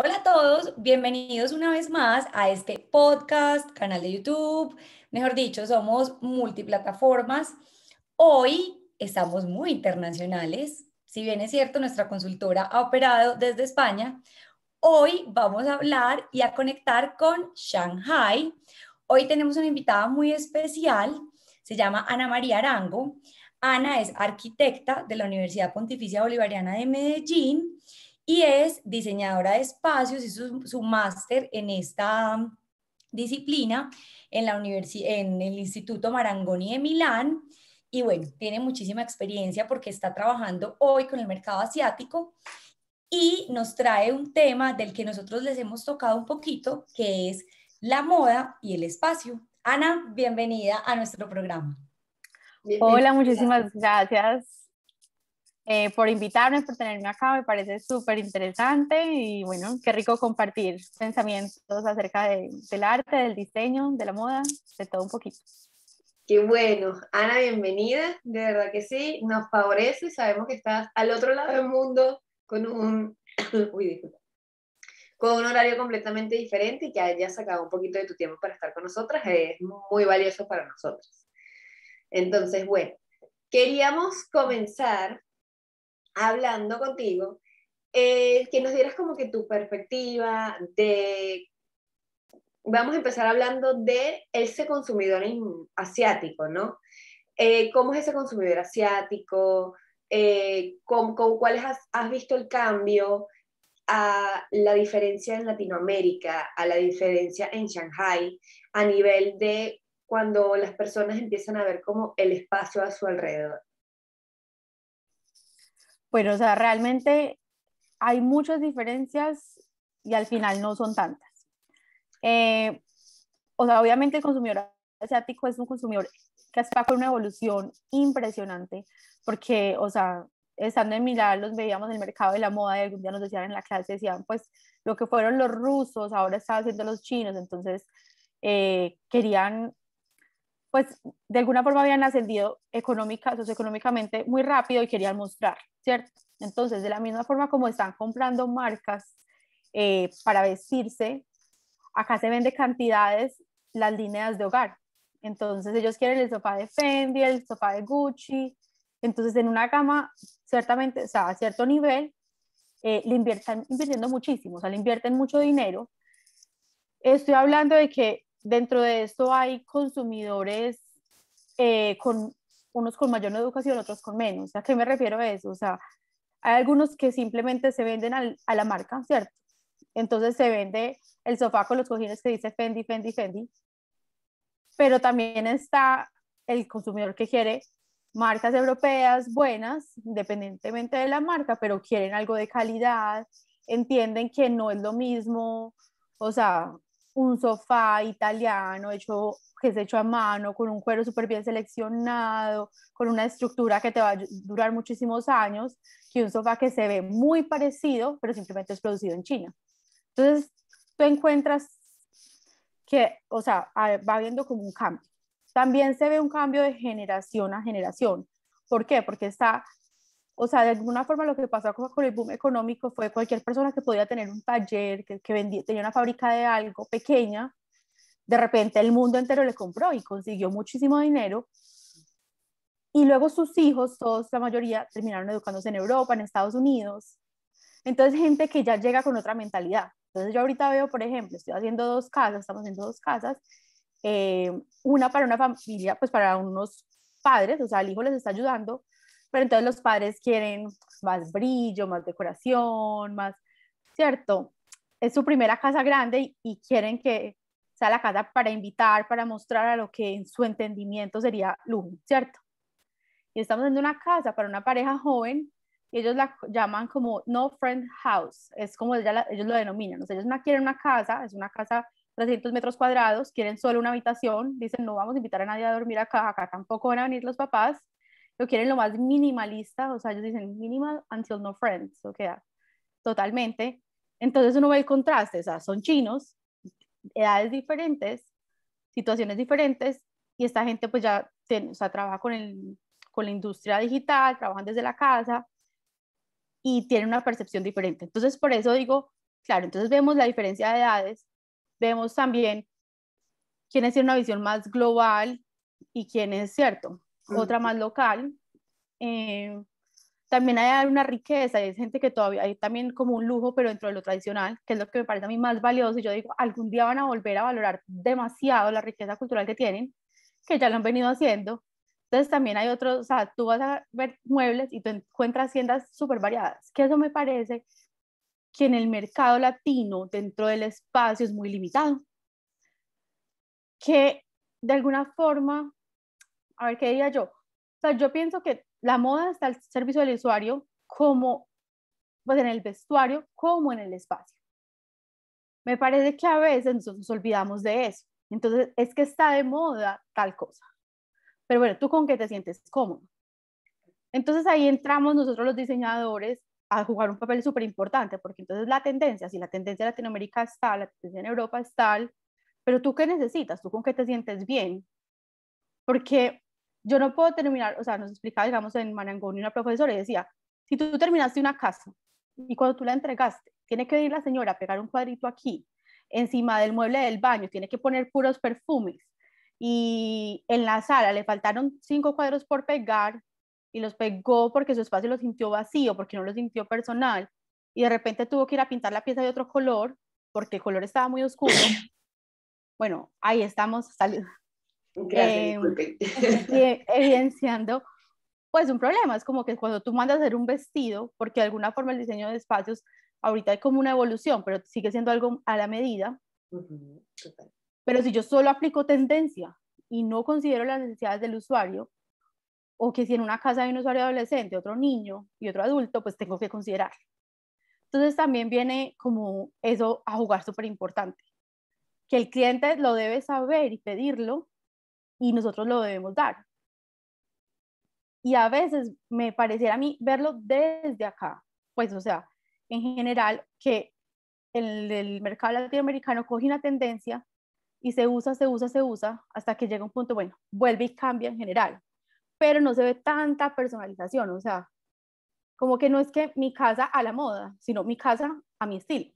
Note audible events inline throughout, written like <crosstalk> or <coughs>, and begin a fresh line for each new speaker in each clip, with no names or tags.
Hola a todos, bienvenidos una vez más a este podcast, canal de YouTube, mejor dicho, somos multiplataformas. Hoy estamos muy internacionales, si bien es cierto, nuestra consultora ha operado desde España, hoy vamos a hablar y a conectar con Shanghai. Hoy tenemos una invitada muy especial, se llama Ana María Arango. Ana es arquitecta de la Universidad Pontificia Bolivariana de Medellín y es diseñadora de espacios, hizo su, máster en esta disciplina en, la en el Instituto Marangoni de Milán. Y bueno, tiene muchísima experiencia porque está trabajando hoy con el mercado asiático y nos trae un tema del que nosotros les hemos tocado un poquito, que es la moda y el espacio. Ana, bienvenida a nuestro
programa. Hola, muchísimas gracias eh, por invitarme, por tenerme acá, me parece súper interesante y bueno, qué rico compartir pensamientos acerca del arte, del diseño, de la moda, de todo un poquito.
Qué bueno, Ana, bienvenida, de verdad que sí, nos favorece, sabemos que estás al otro lado del mundo con un, <coughs> con un horario completamente diferente y que hayas sacado un poquito de tu tiempo para estar con nosotras, es muy valioso para nosotros. Entonces, bueno, queríamos comenzar hablando contigo, eh, que nos dieras como que tu perspectiva de, vamos a empezar hablando de ese consumidor asiático, ¿no? Eh, ¿Cómo es ese consumidor asiático? Eh, ¿Con, cuáles has, has, visto el cambio? a la diferencia en Latinoamérica, a la diferencia en Shanghai, a nivel de cuando las personas empiezan a ver como el espacio a su alrededor.
Pero, pues, o sea, realmente hay muchas diferencias y al final no son tantas. Eh, o sea, obviamente el consumidor asiático es un consumidor que está con una evolución impresionante, porque, o sea, estando en Milán los veíamos en el mercado de la moda y algún día nos decían en la clase, decían, pues lo que fueron los rusos, ahora están haciendo los chinos, entonces eh, querían pues de alguna forma habían ascendido económica, socioeconómicamente muy rápido y querían mostrar, ¿cierto? Entonces, de la misma forma como están comprando marcas eh, para vestirse, acá se vende cantidades las líneas de hogar. Entonces, ellos quieren el sofá de Fendi, el sofá de Gucci. Entonces, en una gama, ciertamente, o sea, a cierto nivel, eh, le inviertan, invirtiendo muchísimo, o sea, le invierten mucho dinero. Estoy hablando de que Dentro de esto hay consumidores eh, con unos con mayor educación, otros con menos. ¿A qué me refiero a eso? O sea, hay algunos que simplemente se venden a la marca, ¿cierto? Entonces se vende el sofá con los cojines que dice Fendi, Fendi, Fendi. Pero también está el consumidor que quiere marcas europeas buenas, independientemente de la marca, pero quieren algo de calidad, entienden que no es lo mismo, o sea, un sofá italiano hecho, que es hecho a mano, con un cuero súper bien seleccionado, con una estructura que te va a durar muchísimos años, que un sofá que se ve muy parecido, pero simplemente es producido en China. Entonces, tú encuentras que, o sea, va habiendo como un cambio. También se ve un cambio de generación a generación. ¿Por qué? Porque está o sea, de alguna forma lo que pasó con el boom económico fue cualquier persona que podía tener un taller, que, vendía, tenía una fábrica de algo pequeña, de repente el mundo entero le compró y consiguió muchísimo dinero. Y luego sus hijos, todos, la mayoría, terminaron educándose en Europa, en Estados Unidos. Entonces, gente que ya llega con otra mentalidad. Entonces, yo ahorita veo, por ejemplo, estoy haciendo dos casas, estamos haciendo dos casas, eh, una para una familia, pues para unos padres, o sea, el hijo les está ayudando, pero entonces los padres quieren pues, más brillo, más decoración, más, ¿cierto? Es su primera casa grande y, quieren que sea la casa para invitar, para mostrar a lo que en su entendimiento sería lujo, ¿cierto? Y estamos en una casa para una pareja joven y ellos la llaman como no friend house, es como ellos lo denominan. O sea, ellos no quieren una casa, es una casa 300 metros cuadrados, quieren solo una habitación, dicen no vamos a invitar a nadie a dormir acá, acá tampoco van a venir los papás, lo quieren lo más minimalista, o sea, ellos dicen minimal until no friends, o sea, totalmente. Entonces uno ve el contraste, o sea, son chinos, edades diferentes, situaciones diferentes, y esta gente pues ya o sea, trabaja con, el, con la industria digital, trabajan desde la casa y tienen una percepción diferente. Entonces por eso digo, claro, entonces vemos la diferencia de edades, vemos también quiénes tienen una visión más global y quién es cierto, otra más local. Eh, también hay una riqueza, hay gente que todavía hay también como un lujo, pero dentro de lo tradicional, que es lo que me parece a mí más valioso. Y yo digo, algún día van a volver a valorar demasiado la riqueza cultural que tienen, que ya lo han venido haciendo. Entonces también hay otros, o sea, tú vas a ver muebles y tú encuentras tiendas súper variadas, que eso me parece que en el mercado latino, dentro del espacio, es muy limitado. Que de alguna forma a ver qué diría yo. O sea, yo pienso que la moda está al servicio del usuario como, pues en el vestuario, como en el espacio. Me parece que a veces nos olvidamos de eso. Entonces, es que está de moda tal cosa. Pero bueno, ¿tú con qué te sientes cómodo? Entonces ahí entramos nosotros los diseñadores a jugar un papel súper importante, porque entonces la tendencia, si la tendencia en Latinoamérica es tal, la tendencia en Europa es tal, pero tú qué necesitas, tú con qué te sientes bien, porque yo no puedo terminar, o sea, nos explicaba, digamos, en marangoni una profesora y decía, si tú terminaste una casa y cuando tú la entregaste, tiene que ir la señora a pegar un cuadrito aquí, encima del mueble del baño, tiene que poner puros perfumes y en la sala le faltaron cinco cuadros por pegar y los pegó porque su espacio lo sintió vacío, porque no lo sintió personal y de repente tuvo que ir a pintar la pieza de otro color porque el color estaba muy oscuro. <clears throat> Bueno, ahí estamos saliendo Em, <laughs> evidenciando pues un problema, es como que cuando tú mandas hacer un vestido, porque de alguna forma el diseño de espacios ahorita hay como una evolución, pero sigue siendo algo a la medida. Pero si yo solo aplico tendencia y no considero las necesidades del usuario, o que si en una casa hay un usuario adolescente, otro niño y otro adulto, pues tengo que considerar. Entonces también viene como eso a jugar súper importante, que el cliente lo debe saber y pedirlo, y nosotros lo debemos dar. Y a veces me pareciera a mí verlo desde acá, pues o sea, en general que el, el mercado latinoamericano coge una tendencia y se usa, se usa, se usa, hasta que llega un punto, bueno, vuelve y cambia en general, pero no se ve tanta personalización, o sea, como que no es que mi casa a la moda, sino mi casa a mi estilo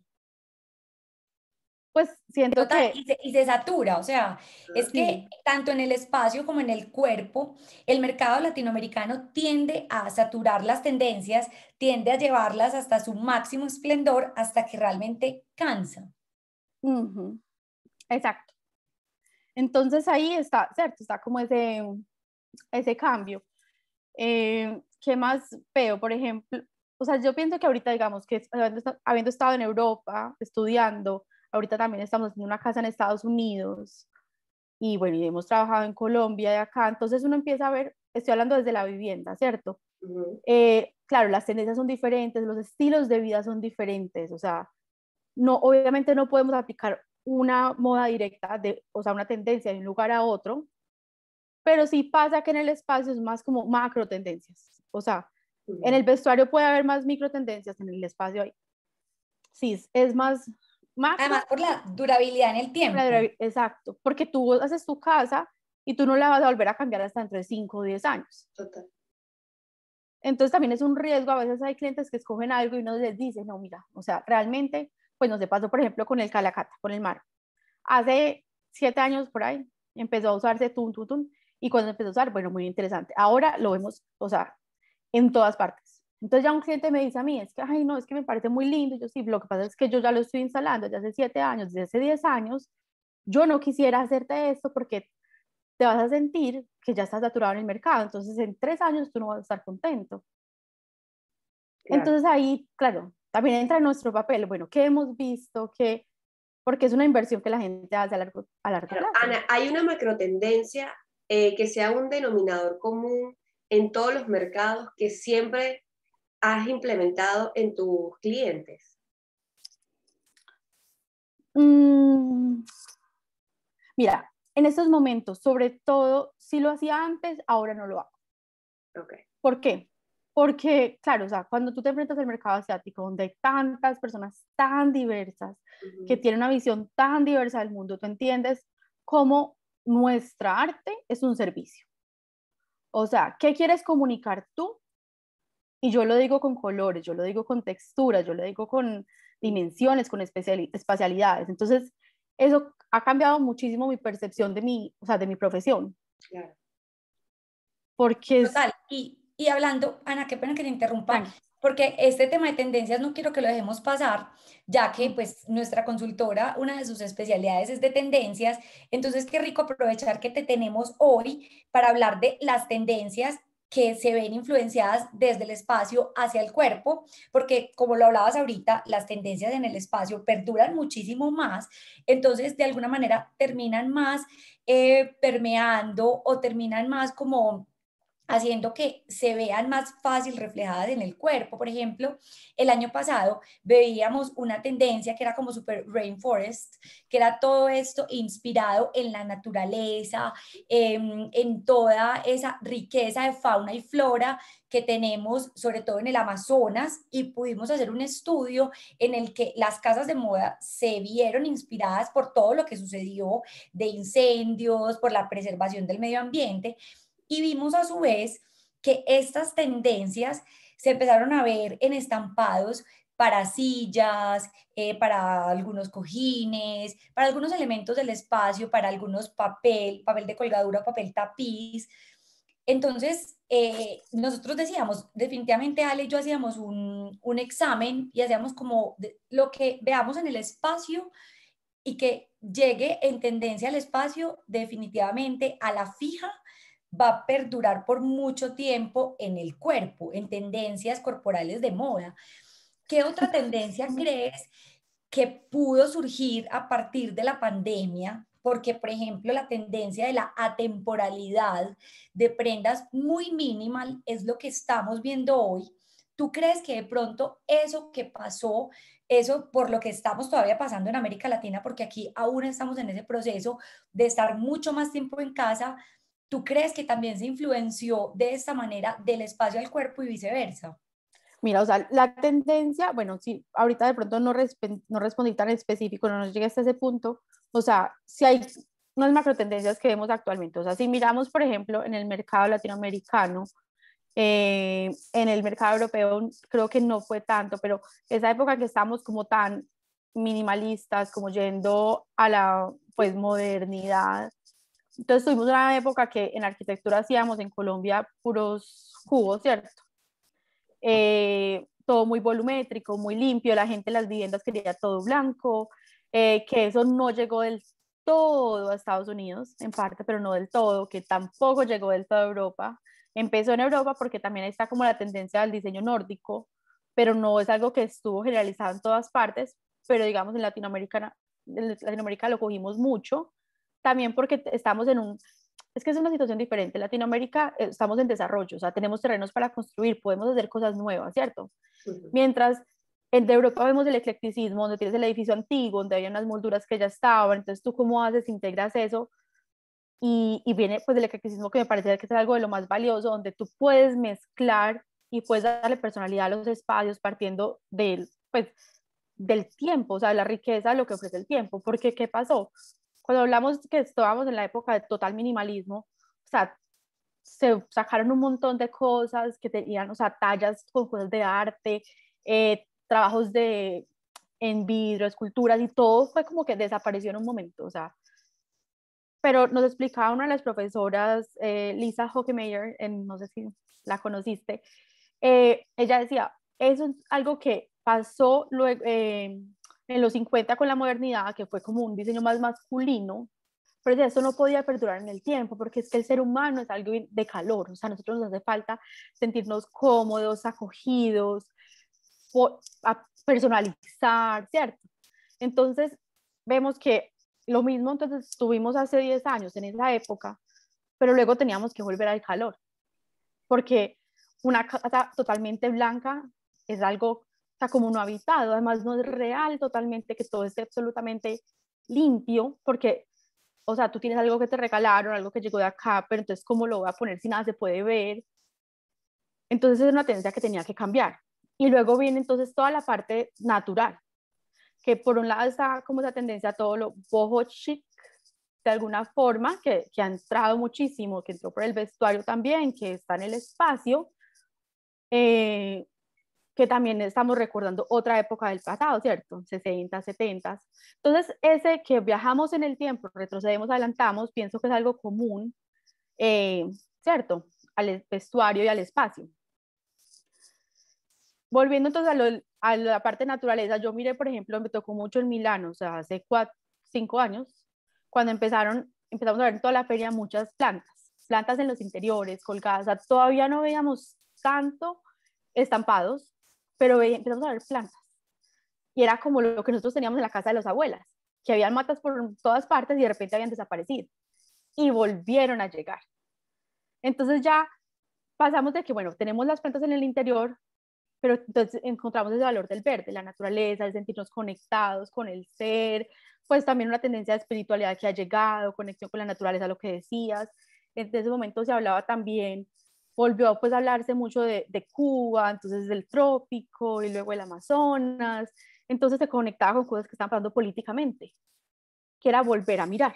pues siento que... Y se, satura, o sea, es que tanto en el espacio como en el
cuerpo, el mercado latinoamericano tiende a saturar las tendencias, tiende a llevarlas hasta su máximo esplendor, hasta que realmente cansa.
Exacto. Entonces ahí está, ¿cierto? Está como ese, ese cambio. Eh, ¿Qué más veo? Por ejemplo, o sea, yo pienso que ahorita, digamos, que habiendo estado en Europa estudiando, ahorita también estamos haciendo una casa en Estados Unidos y bueno, hemos trabajado en Colombia y acá, entonces uno empieza a ver, estoy hablando desde la vivienda, ¿cierto? Eh, claro, las tendencias son diferentes, los estilos de vida son diferentes, o sea, no, obviamente no podemos aplicar una moda directa, de, o sea, una tendencia de un lugar a otro, pero sí pasa que en el espacio es más como macro tendencias, o sea, en el vestuario puede haber más micro tendencias, en el espacio hay, sí, es más Además, por la durabilidad en el tiempo. Exacto, porque tú haces tu casa y tú no la vas a volver a cambiar hasta dentro de 5 o 10 años. Total. Entonces también es un riesgo, a veces hay clientes que escogen algo y uno les dice, no, mira, o sea, realmente, pues nos pasó, por ejemplo, con el calacata, con el mar. Hace 7 años por ahí empezó a usarse tun, tun, y cuando empezó a usar, bueno, muy interesante. Ahora lo vemos, o sea, en todas partes entonces ya un cliente me dice a mí, es que, ay, no, es que me parece muy lindo, yo sí, lo que pasa es que yo ya lo estoy instalando desde hace siete años, desde hace diez años, yo no quisiera hacerte esto porque te vas a sentir que ya estás saturado en el mercado, entonces en tres años tú no vas a estar contento. Entonces ahí, claro, también entra nuestro papel, bueno, ¿qué hemos visto? ¿Qué, porque es una inversión que la gente hace a largo, a largo plazo. Ana,
hay una macro eh, que sea un denominador común en todos los mercados que siempre has implementado en tus clientes?
Mm, mira, en estos momentos, sobre todo, si lo hacía antes, ahora no lo hago. ¿Por qué? Porque, claro, o sea, cuando tú te enfrentas al mercado asiático, donde hay tantas personas tan diversas, que tienen una visión tan diversa del mundo, tú entiendes cómo nuestra arte es un servicio. O sea, ¿qué quieres comunicar tú y yo lo digo con colores, yo lo digo con texturas, yo lo digo con dimensiones, con especialidades Entonces, eso ha cambiado muchísimo mi percepción de mi, o sea, de mi profesión. Claro. Porque... Total,
y, y hablando, Ana, qué pena que te interrumpa, porque este tema de tendencias no quiero que lo dejemos pasar, ya que pues nuestra consultora, una de sus especialidades es de tendencias, entonces qué rico aprovechar que te tenemos hoy para hablar de las tendencias que se ven influenciadas desde el espacio hacia el cuerpo, porque como lo hablabas ahorita, las tendencias en el espacio perduran muchísimo más, entonces de alguna manera terminan más eh, permeando o terminan más como haciendo que se vean más fácil reflejadas en el cuerpo. Por ejemplo, el año pasado veíamos una tendencia que era como super rainforest, que era todo esto inspirado en la naturaleza, em, en, toda esa riqueza de fauna y flora que tenemos, sobre todo en el Amazonas, y pudimos hacer un estudio en el que las casas de moda se vieron inspiradas por todo lo que sucedió de incendios, por la preservación del medio ambiente. Y vimos a su vez que estas tendencias se empezaron a ver en estampados para sillas, eh, para algunos cojines, para algunos elementos del espacio, para algunos papel, papel de colgadura, papel tapiz. Entonces, eh, nosotros decíamos, definitivamente Ale y yo hacíamos un, un examen y hacíamos como lo que veamos en el espacio y que llegue en tendencia al espacio definitivamente a la fija va a perdurar por mucho tiempo en el cuerpo, en tendencias corporales de moda. ¿Qué otra <laughs> tendencia crees que pudo surgir a partir de la pandemia? Porque, por ejemplo, la tendencia de la atemporalidad de prendas muy minimal es lo que estamos viendo hoy. ¿Tú crees que de pronto eso que pasó, eso por lo que estamos todavía pasando en América Latina, porque aquí aún estamos en ese proceso de estar mucho más tiempo en casa, ¿tú crees que también se influenció de esta manera del espacio al cuerpo y viceversa?
Mira, o sea, la tendencia, bueno, si ahorita de pronto no, no respondí tan específico, no nos llegué hasta ese punto, o sea, si hay unas macro tendencias que vemos actualmente, o sea, si miramos, por ejemplo, en el mercado latinoamericano, eh, en el mercado europeo creo que no fue tanto, pero esa época que estamos como tan minimalistas, como yendo a la pues modernidad, entonces tuvimos una época que en arquitectura hacíamos en Colombia puros cubos, ¿cierto? Eh, todo muy volumétrico, muy limpio, la gente las viviendas quería todo blanco, eh, que eso no llegó del todo a Estados Unidos, en parte, pero no del todo, que tampoco llegó del todo a Europa. Empezó en Europa porque también está como la tendencia del diseño nórdico, pero no es algo que estuvo generalizado en todas partes, pero digamos en Latinoamérica, en Latinoamérica lo cogimos mucho también porque estamos en un, es que es una situación diferente. Latinoamérica eh, estamos en desarrollo, o sea, tenemos terrenos para construir, podemos hacer cosas nuevas, ¿cierto? Mientras en Europa vemos el eclecticismo, donde tienes el edificio antiguo, donde había unas molduras que ya estaban, entonces tú cómo haces, integras eso. Y, y viene pues el eclecticismo que me parece que es algo de lo más valioso, donde tú puedes mezclar y puedes darle personalidad a los espacios partiendo del, pues, del tiempo, o sea, la riqueza lo que ofrece el tiempo. Porque, ¿qué pasó? cuando hablamos que estábamos en la época de total minimalismo, o sea, se sacaron un montón de cosas que tenían, o sea, tallas con juegos de arte, eh, trabajos de, en vidrio, esculturas y todo fue como que desapareció en un momento, o sea. Pero nos explicaba una de las profesoras, eh, Lisa Hockemeyer, no sé si la conociste, eh, ella decía, eso es algo que pasó luego, en los 50 con la modernidad, que fue como un diseño más masculino, pero eso no podía perdurar en el tiempo, porque es que el ser humano es algo de calor, o sea, a nosotros nos hace falta sentirnos cómodos, acogidos, personalizar, ¿cierto? Entonces, vemos que lo mismo entonces estuvimos hace 10 años en esa época, pero luego teníamos que volver al calor, porque una casa totalmente blanca es algo como no habitado, además no es real totalmente que todo esté absolutamente limpio, porque, o sea, tú tienes algo que te regalaron, algo que llegó de acá, pero entonces, ¿cómo lo voy a poner si nada se puede ver? Entonces es una tendencia que tenía que cambiar. Y luego viene entonces toda la parte natural, que por un lado está como esa tendencia a todo lo boho chic, de alguna forma, que, que ha entrado muchísimo, que entró por el vestuario también, que está en el espacio, eh, que también estamos recordando otra época del pasado, ¿cierto? 60, 70. Entonces, ese que viajamos en el tiempo, retrocedemos, adelantamos, pienso que es algo común, eh, ¿cierto? Al vestuario y al espacio. Volviendo entonces a, la parte de naturaleza, yo miré, por ejemplo, me tocó mucho en Milán, o sea, hace cuatro, cinco años, cuando empezaron, empezamos a ver en toda la feria muchas plantas, plantas en los interiores, colgadas, o sea, todavía no veíamos tanto estampados, pero empezamos a ver plantas. Y era como lo que nosotros teníamos en la casa de las abuelas, que habían matas por todas partes y de repente habían desaparecido. Y volvieron a llegar. Entonces ya pasamos de que, bueno, tenemos las plantas en el interior, pero entonces encontramos ese valor del verde, la naturaleza, el sentirnos conectados con el ser, pues también una tendencia de espiritualidad que ha llegado, conexión con la naturaleza, lo que decías. En ese momento se hablaba también volvió pues, a hablarse mucho de, de, Cuba, entonces del trópico y luego el Amazonas, entonces se conectaba con cosas que estaban pasando políticamente, que era volver a mirar,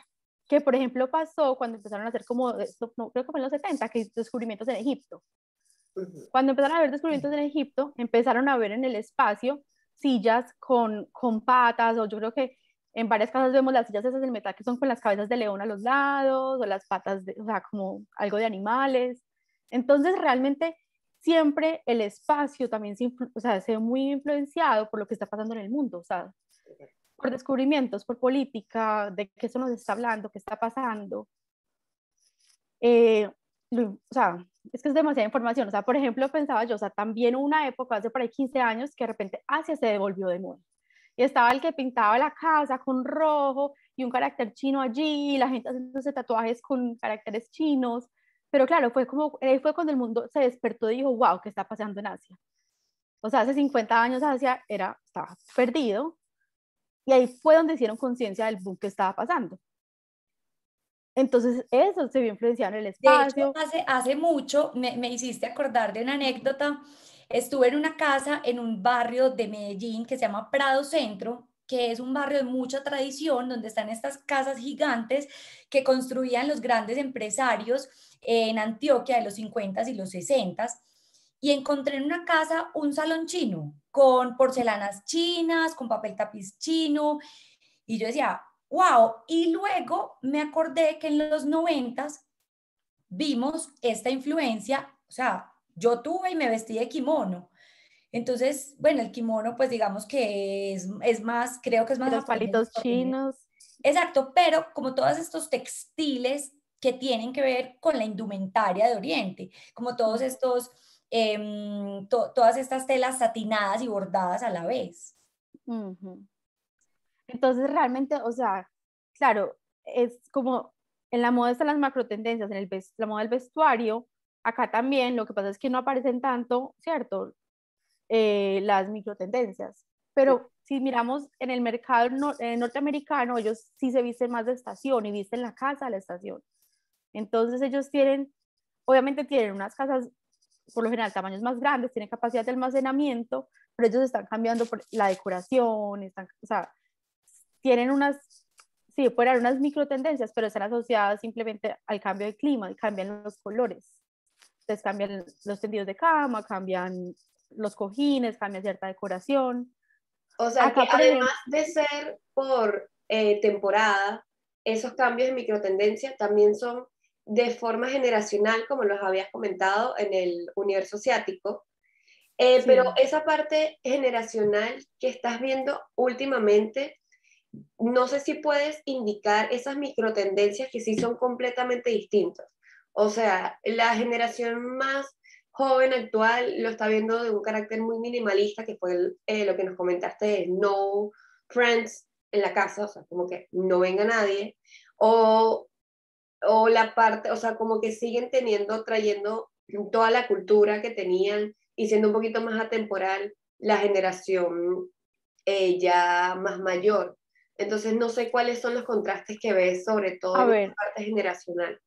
que por ejemplo pasó cuando empezaron a hacer como, no, creo que en los 70, que descubrimientos en Egipto. Cuando empezaron a haber descubrimientos en Egipto, empezaron a ver en el espacio sillas con, con patas, o yo creo que en varias casas vemos las sillas esas del metal que son con las cabezas de león a los lados, o las patas, de, o sea, como algo de animales. Entonces, realmente siempre el espacio también se, sea, ve muy influenciado por lo que está pasando en el mundo, o sea, por descubrimientos, por política, de qué se nos está hablando, qué está pasando. Eh, o sea, es que es demasiada información. O sea, por ejemplo, pensaba yo, o sea, también una época, hace por ahí 15 años, que de repente Asia se devolvió de nuevo. Y estaba el que pintaba la casa con rojo y un carácter chino allí, y la gente haciendo tatuajes con caracteres chinos. Pero claro, fue como, fue cuando el mundo se despertó y dijo, wow, ¿qué está pasando en Asia? O sea, hace 50 años Asia era, estaba perdido y ahí fue donde hicieron conciencia del boom que estaba pasando. Entonces, eso se vio influenciado en el espacio. hace,
hace mucho me, me, hiciste acordar de una anécdota. Estuve en una casa en un barrio de Medellín que se llama Prado Centro que es un barrio de mucha tradición, donde están estas casas gigantes que construían los grandes empresarios en Antioquia de los 50s y los 60s. Y encontré en una casa un salón chino, con porcelanas chinas, con papel tapiz chino. Y yo decía, wow. Y luego me acordé que en los 90s vimos esta influencia, o sea, yo tuve y me vestí de kimono entonces, bueno, el kimono, pues digamos que es, más, creo que es más... Los palitos chinos. Exacto, pero como todos estos textiles que tienen que ver con la indumentaria de Oriente, como todos estos, em, todas estas telas satinadas y bordadas a la vez.
Entonces, realmente, o sea, claro, es como en la moda están las macro tendencias, en el, la moda del vestuario, acá también, lo que pasa es que no aparecen tanto, ¿cierto? eh, las microtendencias. Pero si miramos en el mercado eh, norteamericano, ellos sí se visten más de estación y visten la casa a la estación. Entonces ellos tienen, obviamente tienen unas casas por lo general tamaños más grandes, tienen capacidad de almacenamiento, pero ellos están cambiando por la decoración, están, o sea, tienen unas, sí, haber unas microtendencias, pero están asociadas simplemente al cambio de clima, y cambian los colores. Entonces cambian los tendidos de cama, cambian los cojines, cambia cierta decoración. O sea, que además
de ser por eh, temporada, esos cambios de microtendencia también son de forma generacional, como los habías comentado en el universo asiático. Eh, pero esa parte generacional que estás viendo últimamente, no sé si puedes indicar esas microtendencias que sí son completamente distintas. O sea, la generación más joven actual lo está viendo de un carácter muy minimalista, que fue eh, lo que nos comentaste, no friends en la casa, o sea, como que no venga nadie, o, o la parte, o sea, como que siguen teniendo, trayendo toda la cultura que tenían y siendo un poquito más atemporal la generación eh, ya más mayor. Entonces, no sé cuáles son los contrastes que ves, sobre todo en la parte generacional.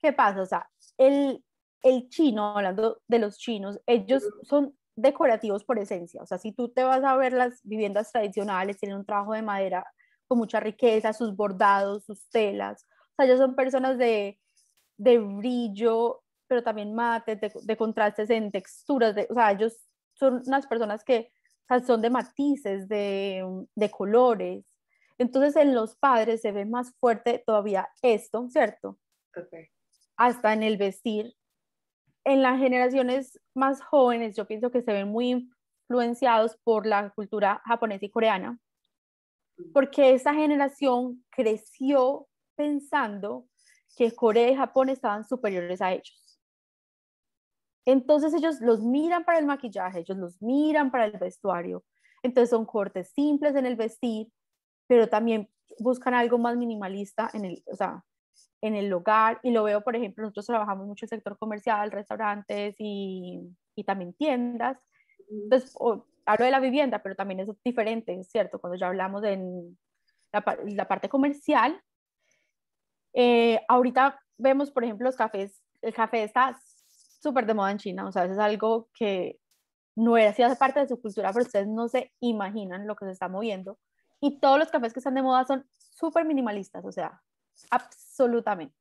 ¿Qué pasa? O sea, el, el chino, hablando de los chinos, ellos son decorativos por esencia. O sea, si tú te vas a ver las viviendas tradicionales, tienen un trabajo de madera con mucha riqueza, sus bordados, sus telas. O sea, ellos son personas de, de brillo, pero también mates, de, contrastes en texturas. o sea, ellos son unas personas que son de matices, de, colores. Entonces, en los padres se ve más fuerte todavía esto, ¿cierto? Hasta en el vestir, en las generaciones más jóvenes yo pienso que se ven muy influenciados por la cultura japonesa y coreana, porque esa generación creció pensando que Corea y Japón estaban superiores a ellos. Entonces ellos los miran para el maquillaje, ellos los miran para el vestuario. Entonces son cortes simples en el vestir, pero también buscan algo más minimalista en el, o en el hogar y lo veo, por ejemplo, nosotros trabajamos mucho el sector comercial, restaurantes y, y también tiendas. Entonces, hablo de la vivienda, pero también es diferente, ¿cierto? Cuando ya hablamos de la, parte comercial, eh, ahorita vemos, por ejemplo, los cafés, el café está súper de moda en China, o sea, es algo que no era, hace parte de su cultura, pero ustedes no se imaginan lo que se está moviendo. Y todos los cafés que están de moda son súper minimalistas, o sea, absolutamente.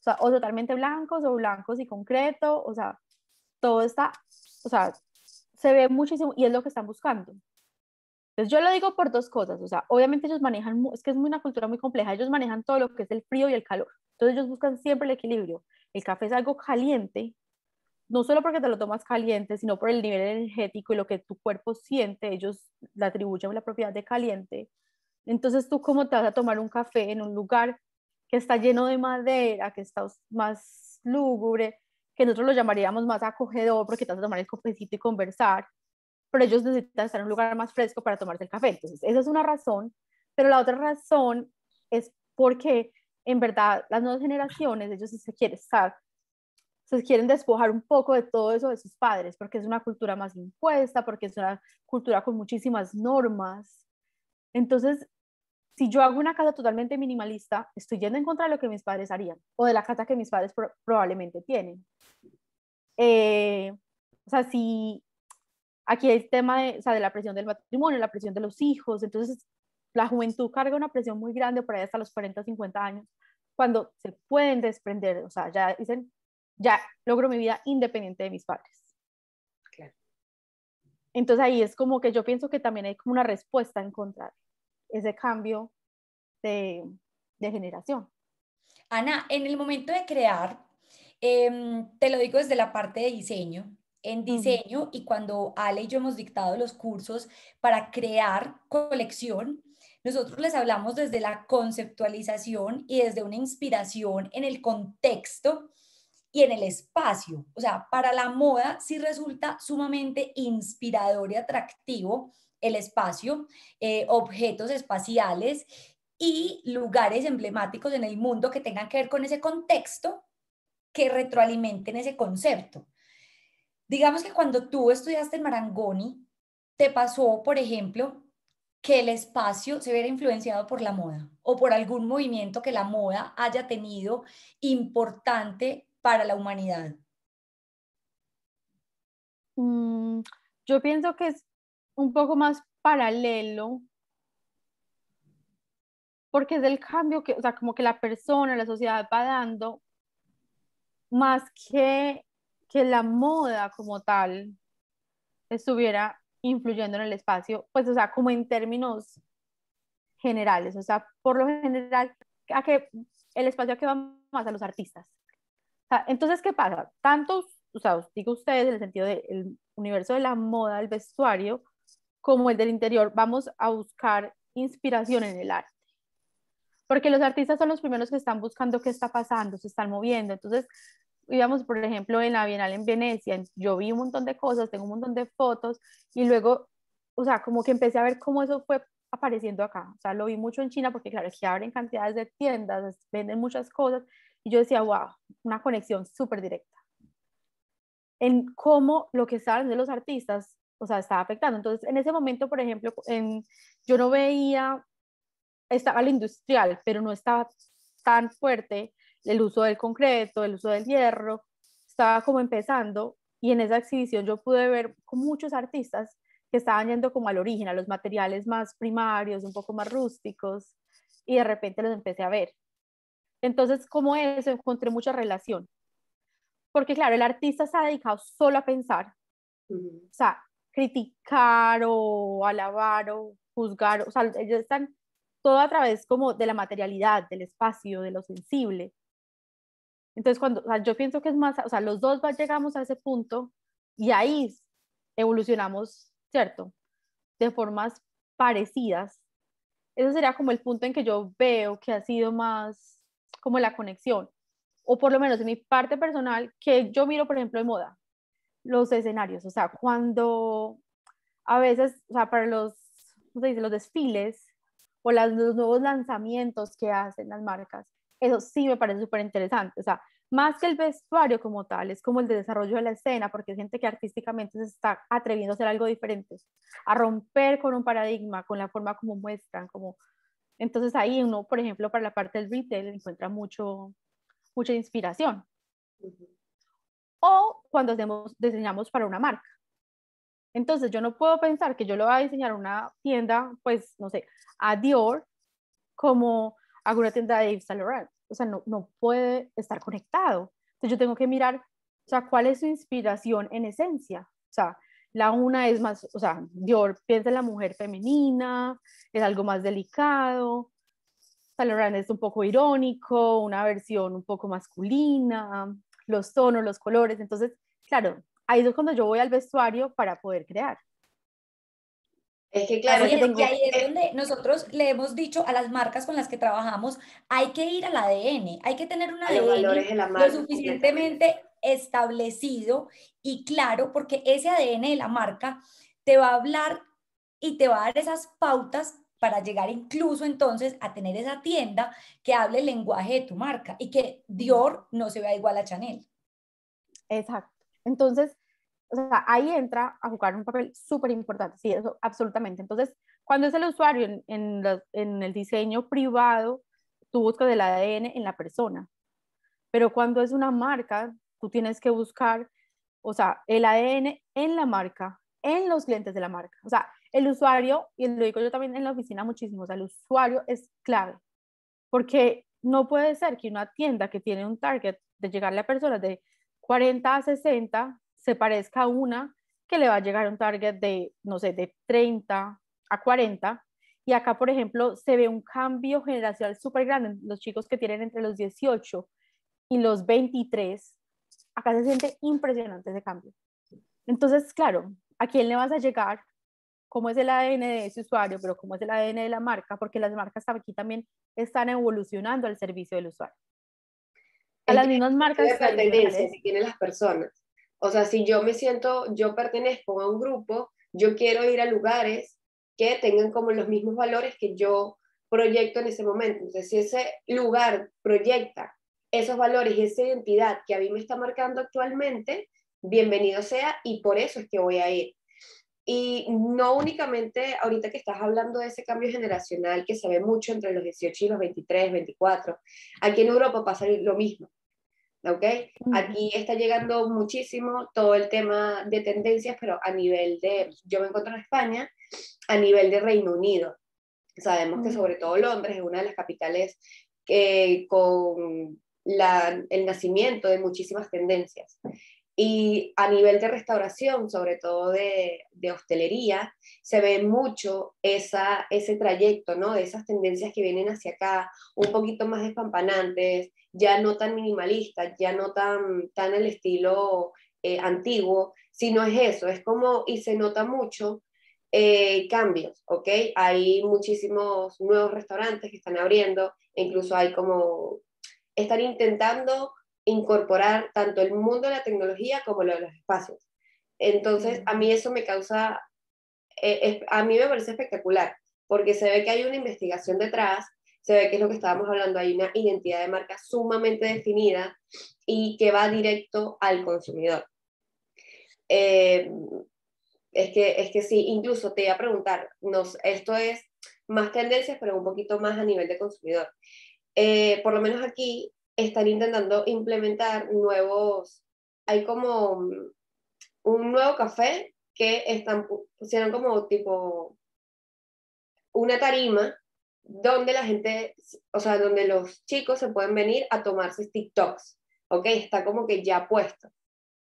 O sea, o totalmente blancos o blancos y concreto, o sea, todo está, o sea, se ve muchísimo y es lo que están buscando. Entonces yo lo digo por dos cosas, o sea, obviamente ellos manejan, es que es una cultura muy compleja, ellos manejan todo lo que es el frío y el calor, entonces ellos buscan siempre el equilibrio. El café es algo caliente, no solo porque te lo tomas caliente, sino por el nivel energético y lo que tu cuerpo siente, ellos le atribuyen la propiedad de caliente. Entonces tú como te vas a tomar un café en un lugar que está lleno de madera, que está más lúgubre, que nosotros lo llamaríamos más acogedor porque te vas a tomar el cafecito y conversar, pero ellos necesitan estar en un lugar más fresco para tomarse el café. Entonces, esa es una razón, pero la otra razón es porque en verdad las nuevas generaciones, ellos se quieren estar, se quieren despojar un poco de todo eso de sus padres, porque es una cultura más impuesta, porque es una cultura con muchísimas normas. Entonces, si yo hago una casa totalmente minimalista, estoy yendo en contra de lo que mis padres harían o de la casa que mis padres probablemente tienen. Eh, o sea, si aquí hay el tema de, la presión del matrimonio, la presión de los hijos, entonces la juventud carga una presión muy grande por ahí hasta los 40, 50 años, cuando se pueden desprender, o sea, ya dicen, ya logro mi vida independiente de mis padres. Claro. Entonces ahí es como que yo pienso que también hay como una respuesta en contra ese cambio de, generación.
Ana, en el momento de crear,
em,
te lo digo desde la parte de diseño, en diseño y cuando Ale y yo hemos dictado los cursos para crear colección, nosotros les hablamos desde la conceptualización y desde una inspiración en el contexto y en el espacio. O sea, para la moda sí resulta sumamente inspirador y atractivo el espacio, eh, objetos espaciales y lugares emblemáticos en el mundo que tengan que ver con ese contexto que retroalimenten ese concepto. Digamos que cuando tú estudiaste en Marangoni, te pasó, por ejemplo, que el espacio se viera influenciado por la moda o por algún movimiento que la moda haya tenido importante para la humanidad.
Mm, yo pienso que es un poco más paralelo, porque es el cambio que, o sea, como que la persona, la sociedad va dando, más que, que la moda como tal estuviera influyendo en el espacio, pues, o sea, como en términos generales, o sea, por lo general, que el espacio a que va más a los artistas. entonces, ¿qué pasa? Tantos, o sea, digo ustedes en el sentido del universo de la moda, el vestuario, como el del interior, vamos a buscar inspiración en el arte. Porque los artistas son los primeros que están buscando qué está pasando, se están moviendo. Entonces, digamos, por ejemplo, en la Bienal en Venecia, yo vi un montón de cosas, tengo un montón de fotos y luego, o sea, como que empecé a ver cómo eso fue apareciendo acá. O sea, lo vi mucho en China porque, claro, es que abren cantidades de tiendas, venden muchas cosas. Y yo decía, wow, una conexión súper directa. En cómo lo que saben de los artistas o sea, estaba afectando. Entonces, en ese momento, por ejemplo, en, yo no veía, estaba lo industrial, pero no estaba tan fuerte el uso del concreto, el uso del hierro, estaba como empezando y en esa exhibición yo pude ver con muchos artistas que estaban yendo como al origen, a los materiales más primarios, un poco más rústicos, y de repente los empecé a ver. Entonces, como eso, encontré mucha relación. Porque claro, el artista se ha dedicado solo a pensar. O sea, criticar o alabar o juzgar, o sea, ellos están todo a través como de la materialidad, del espacio, de lo sensible. Entonces, cuando, o sea, yo pienso que es más, o sea, los dos llegamos a ese punto y ahí evolucionamos, ¿cierto? De formas parecidas. Ese sería como el punto en que yo veo que ha sido más como la conexión, o por lo menos en mi parte personal, que yo miro, por ejemplo, de moda los escenarios, o sea, cuando a veces, o sea, para los, ¿cómo se dice? los desfiles o los nuevos lanzamientos que hacen las marcas, eso sí me parece súper interesante, o sea, más que el vestuario como tal, es como el desarrollo de la escena, porque hay gente que artísticamente se está atreviendo a hacer algo diferente, a romper con un paradigma, con la forma como muestran, como... Entonces ahí uno, por ejemplo, para la parte del retail encuentra mucho, mucha inspiración o cuando hacemos, diseñamos para una marca. Entonces, yo no puedo pensar que yo lo voy a diseñar una tienda, pues, no sé, a Dior, como a una tienda de Yves Saint Laurent. O sea, no, no puede estar conectado. Entonces, yo tengo que mirar, o sea, cuál es su inspiración en esencia. O sea, la una es más, o sea, Dior piensa en la mujer femenina, es algo más delicado. Saint Laurent es un poco irónico, una versión un poco masculina los tonos, los colores. Entonces, claro, ahí es cuando yo voy al vestuario para poder crear. Es que claro, ahí es
donde nosotros le hemos dicho a las marcas con las que trabajamos, hay que ir al ADN, hay que tener un ADN lo suficientemente establecido y claro, porque ese ADN de la marca te va a hablar y te va a dar esas pautas para llegar incluso entonces a tener esa tienda que hable el lenguaje de tu marca y que Dior no se vea igual a Chanel.
Exacto. Entonces, ahí entra a jugar un papel súper importante, sí, eso, absolutamente. Entonces, cuando es el usuario en, en el diseño privado, tú buscas el ADN en la persona, pero cuando es una marca, tú tienes que buscar, o sea, el ADN en la marca, en los clientes de la marca. O sea, el usuario, y lo digo yo también en la oficina muchísimo, o sea, el usuario es clave, porque no puede ser que una tienda que tiene un target de llegarle a personas de 40 a 60 se parezca a una que le va a llegar un target de, no sé, de 30 a 40. Y acá, por ejemplo, se ve un cambio generacional súper grande. Los chicos que tienen entre los 18 y los 23, acá se siente impresionante ese cambio. Entonces, claro, ¿a quién le vas a llegar? cómo es el ADN e de ese usuario, pero cómo es el ADN e de la marca, porque las marcas aquí también están evolucionando al servicio del usuario. A las mismas marcas. que tienen las
personas. O sea, si yo me siento, yo pertenezco a un grupo, yo quiero ir a lugares que tengan como los mismos valores que yo proyecto en ese momento. Entonces, si ese lugar proyecta esos valores esa identidad que a mí me está marcando actualmente, bienvenido sea y por eso es que voy a ir. Y no únicamente ahorita que estás hablando de ese cambio generacional que se ve mucho entre los 18 y los 23, 24, aquí en Europa pasa lo mismo. ¿ok? Aquí está llegando muchísimo todo el tema de tendencias, pero a nivel de, yo me encuentro en España, a nivel de Reino Unido. Sabemos que sobre todo Londres es una de las capitales que, con la, el nacimiento de muchísimas tendencias. Y a nivel de restauración, sobre todo de, hostelería, se ve mucho esa, ese trayecto, ¿no? De esas tendencias que vienen hacia acá, un poquito más espampanantes, ya no tan minimalistas, ya no tan, tan el estilo eh, antiguo, sino es eso, es como, y se nota mucho eh, cambios, ¿ok? Hay muchísimos nuevos restaurantes que están abriendo, incluso hay como, están intentando incorporar tanto el mundo de la tecnología como lo de los espacios. Entonces, mm. a mí eso me causa, e, a mí me parece espectacular, porque se ve que hay una investigación detrás, se ve que es lo que estábamos hablando, hay una identidad de marca sumamente definida y que va directo al consumidor. Eh, es, que, es que sí, incluso te iba a preguntar, nos, esto es más tendencias, pero un poquito más a nivel de consumidor. Eh, por lo menos aquí están intentando implementar nuevos, hay como mm, un nuevo café que están, pusieron como tipo una tarima donde la gente, o sea, donde los chicos se pueden venir a tomarse TikToks, ¿ok? Está como que ya puesto.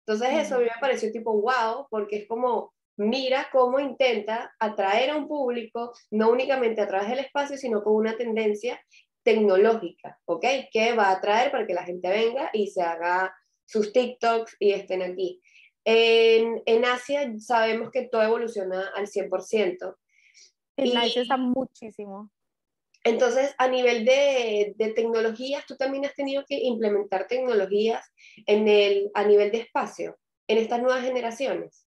Entonces eso a mí me pareció tipo wow, porque es como, mira cómo intenta atraer a un público, no únicamente a través del espacio, sino con una tendencia tecnológica, ¿ok? Que va a traer para que la gente venga y se haga sus TikToks y estén aquí. En, Asia sabemos que todo evoluciona al 100%.
En Asia está muchísimo.
Entonces, a nivel de, tecnologías, tú también has tenido que implementar tecnologías en el, a nivel de
espacio, en estas nuevas generaciones.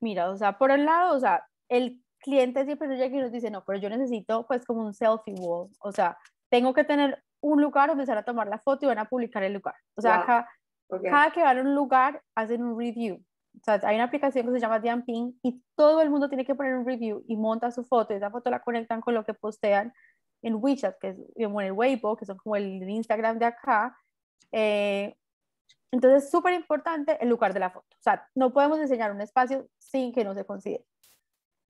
Mira, o sea, por un lado, o sea, el cliente siempre ya que nos dice, no, pero yo necesito pues como un selfie wall, o sea, tengo que tener un lugar donde se van a tomar la foto y van a publicar el lugar. O sea, cada que van a un lugar hacen un review. O sea, hay una aplicación que se llama Dianping y todo el mundo tiene que poner un review y monta su foto y esa foto la conectan con lo que postean en WeChat, que es como en el Weibo, que son como el Instagram de acá. Eh, entonces, súper importante el lugar de la foto. O sea, no podemos enseñar un espacio sin que no se considere.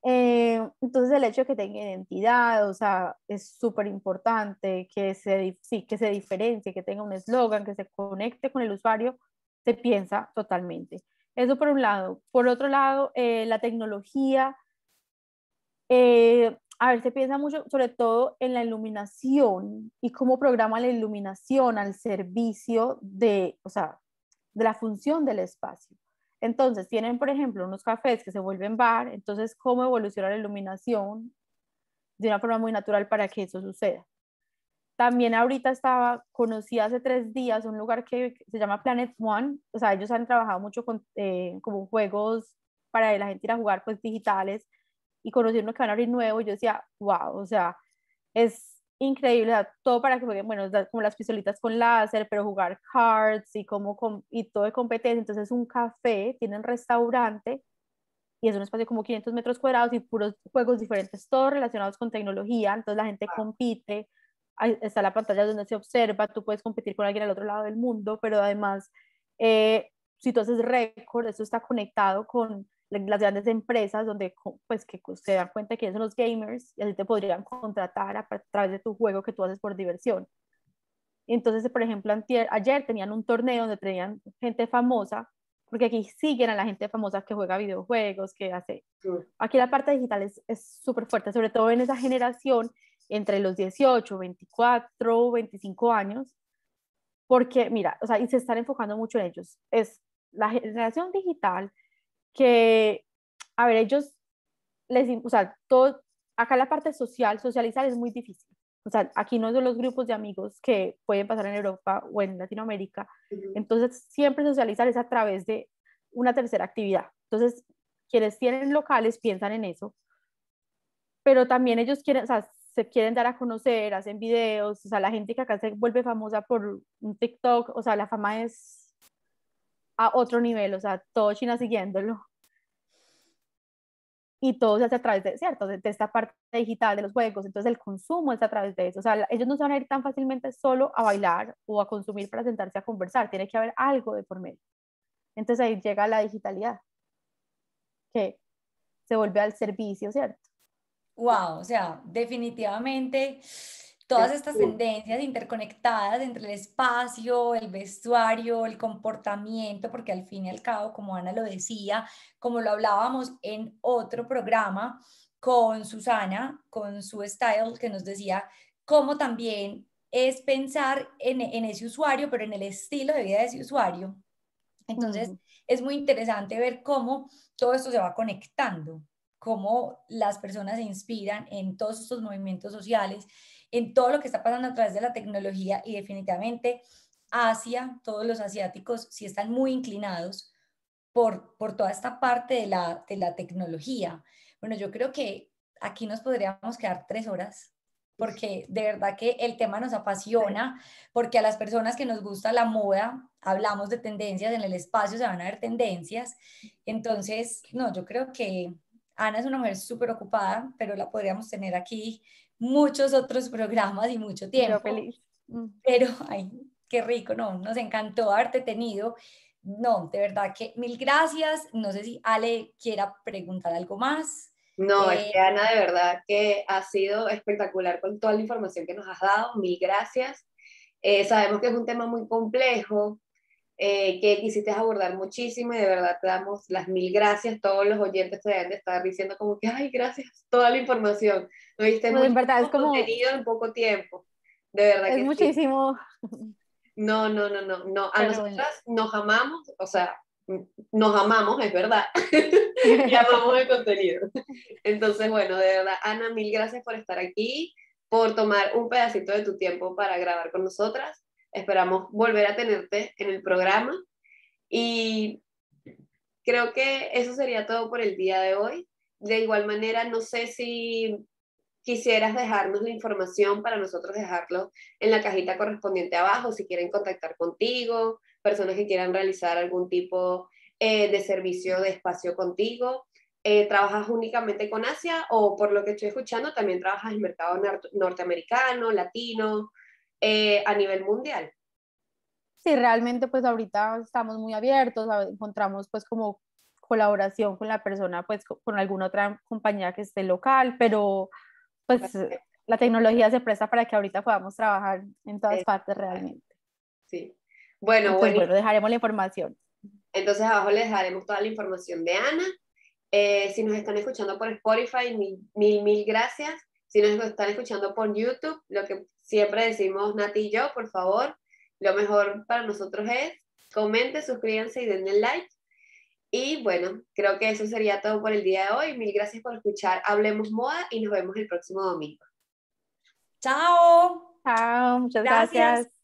Eh, entonces el hecho de que tenga identidad, o sea, es súper importante que se, que se diferencie, que tenga un eslogan, que se conecte con el usuario, se piensa totalmente. Eso por un lado. Por otro lado, eh, la tecnología, eh, a ver, se piensa mucho sobre todo en la iluminación y cómo programa la iluminación al servicio de, o sea, de la función del espacio. Entonces, tienen, por ejemplo, unos cafés que se vuelven bar, entonces, ¿cómo evoluciona la iluminación de una forma muy natural para que eso suceda? También ahorita estaba, conocí hace tres días un lugar que se llama Planet One, o sea, ellos han trabajado mucho con eh, como juegos para la gente ir a jugar, pues digitales, y conocí uno que van a abrir nuevo, yo decía, wow, o sea, es increíble, todo para que jueguen, bueno, como las pistolitas con láser, pero jugar cards y, como y todo de competencia. Entonces, un café, tienen restaurante y es un espacio como 500 metros cuadrados y puros juegos diferentes, todos relacionados con tecnología. Entonces, la gente compite, está la pantalla donde se observa, tú puedes competir con alguien al otro lado del mundo, pero además, eh, si tú haces récord, eso está conectado con las grandes empresas donde pues que se dan cuenta que son los gamers y así te podrían contratar a, través de tu juego que tú haces por diversión. Entonces, por ejemplo, ayer tenían un torneo donde tenían gente famosa, porque aquí siguen a la gente famosa que juega videojuegos, que hace... Aquí la parte digital es súper fuerte, sobre todo en esa generación entre los 18, 24, 25 años, porque mira, o sea, y se están enfocando mucho en ellos. Es la generación digital que, a ver, ellos les, o sea, todo, acá la parte social, socializar es muy difícil. O sea, aquí no son los grupos de amigos que pueden pasar en Europa o en Latinoamérica. Entonces, siempre socializar es a través de una tercera actividad. Entonces, quienes tienen locales piensan en eso, pero también ellos quieren, o sea, se quieren dar a conocer, hacen videos, o sea, la gente que acá se vuelve famosa por un TikTok, o sea, la fama es a otro nivel, o sea, todo China siguiéndolo. Y todo se hace a través de, ¿cierto? De, esta parte digital de los juegos. Entonces el consumo es a través de eso. O sea, ellos no se van a ir tan fácilmente solo a bailar o a consumir para sentarse a conversar. Tiene que haber algo de por medio. Entonces ahí llega la digitalidad, que se vuelve al servicio, ¿cierto?
Wow, o sea, definitivamente todas este, estas tendencias interconectadas entre el espacio, el vestuario, el comportamiento, porque al fin y al cabo, como Ana lo decía, como lo hablábamos en otro programa con Susana, con su style, que nos decía cómo también es pensar en, en ese usuario, pero en el estilo de vida de ese usuario. Entonces, es muy interesante ver cómo todo esto se va conectando cómo las personas se inspiran en todos estos movimientos sociales en todo lo que está pasando a través de la tecnología y definitivamente Asia, todos los asiáticos sí están muy inclinados por, por toda esta parte de la, de la tecnología. Bueno, yo creo que aquí nos podríamos quedar tres horas porque de verdad que el tema nos apasiona, porque a las personas que nos gusta la moda, hablamos de tendencias, en el espacio se van a ver tendencias. Entonces, no, yo creo que Ana es una mujer súper ocupada, pero la podríamos tener aquí muchos otros programas y mucho tiempo. Pero feliz. Mm. Pero, ay, qué rico, no, nos encantó haberte tenido. No, de verdad que mil gracias. No sé si Ale quiera preguntar algo más. No, eh, Ana, de
verdad que ha sido espectacular con toda la información que nos has dado. Mil gracias. Eh, sabemos que es un tema muy complejo, eh, que quisiste abordar muchísimo y de verdad te damos las mil gracias. Todos los oyentes te deben de estar diciendo como que, ay, gracias, toda la información. No viste no, verdad, es como... contenido en poco tiempo. De verdad. Es muchísimo. No, no, no, no, no. A nosotras nos amamos, o sea, nos amamos, es verdad. <laughs> y amamos el contenido. Entonces, bueno, de verdad, Ana, mil gracias por estar aquí, por tomar un pedacito de tu tiempo para grabar con nosotras. Esperamos volver a tenerte en el programa y creo que eso sería todo por el día de hoy. De igual manera, no sé si quisieras dejarnos la información para nosotros dejarlo en la cajita correspondiente abajo, si quieren contactar contigo, personas que quieran realizar algún tipo eh, de servicio de espacio contigo. Eh, ¿Trabajas únicamente con Asia o por lo que estoy escuchando también trabajas en mercado norteamericano, latino?
Eh, a nivel mundial. Sí, realmente pues ahorita estamos muy abiertos, encontramos pues como colaboración con la persona, pues con alguna otra compañía que esté local, pero pues la tecnología se presta para que ahorita podamos trabajar en todas partes realmente. Sí. Bueno, pues bueno, dejaremos la información.
Entonces abajo les dejaremos toda la información de Ana. Eh, si nos están escuchando por Spotify, mil, mil, mil gracias. Si nos están escuchando por YouTube, lo que siempre decimos Nati y yo, por favor, lo mejor para nosotros es comenten, suscríbanse y denle like. Y bueno, creo que eso sería todo por el día de hoy. Mil gracias por escuchar Hablemos Moda y nos vemos el próximo domingo.
Chao. Chao, muchas gracias. gracias.